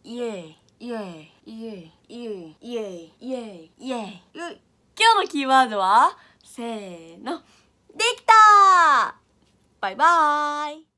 イエイイエイイエイイエイイエイイエイイエイ今日のキーワードはせーのできたバイバーイ